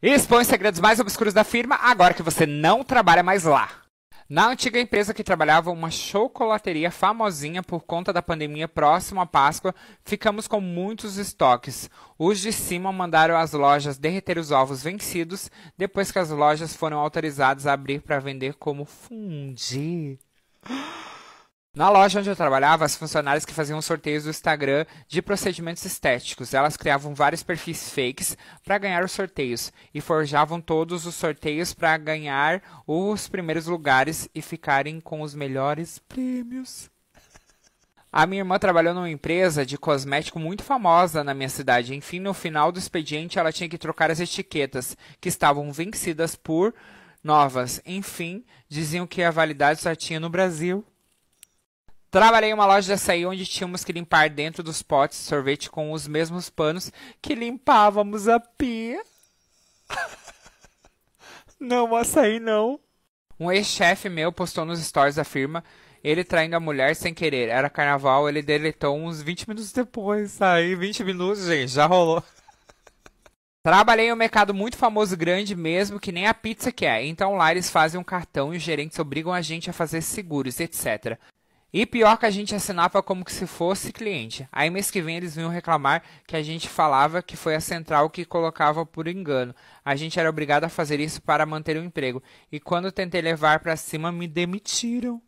E expõe os segredos mais obscuros da firma agora que você não trabalha mais lá. Na antiga empresa que trabalhava uma chocolateria famosinha por conta da pandemia próximo à Páscoa, ficamos com muitos estoques. Os de cima mandaram as lojas derreter os ovos vencidos depois que as lojas foram autorizadas a abrir para vender como fundir. Na loja onde eu trabalhava, as funcionárias que faziam sorteios do Instagram de procedimentos estéticos, elas criavam vários perfis fakes para ganhar os sorteios e forjavam todos os sorteios para ganhar os primeiros lugares e ficarem com os melhores prêmios. A minha irmã trabalhou numa empresa de cosmético muito famosa na minha cidade. Enfim, no final do expediente, ela tinha que trocar as etiquetas que estavam vencidas por novas. Enfim, diziam que a validade só tinha no Brasil. Trabalhei em uma loja de açaí onde tínhamos que limpar dentro dos potes de sorvete com os mesmos panos que limpávamos a pia. não, açaí não. Um ex-chefe meu postou nos stories da firma ele traindo a mulher sem querer. Era carnaval, ele deletou uns 20 minutos depois. Aí, 20 minutos, gente, já rolou. Trabalhei em um mercado muito famoso, grande mesmo, que nem a pizza que é. Então lá eles fazem um cartão e os gerentes obrigam a gente a fazer seguros, etc. E pior que a gente assinava como que se fosse cliente. Aí mês que vem eles vinham reclamar que a gente falava que foi a central que colocava por engano. A gente era obrigado a fazer isso para manter o emprego. E quando tentei levar para cima, me demitiram.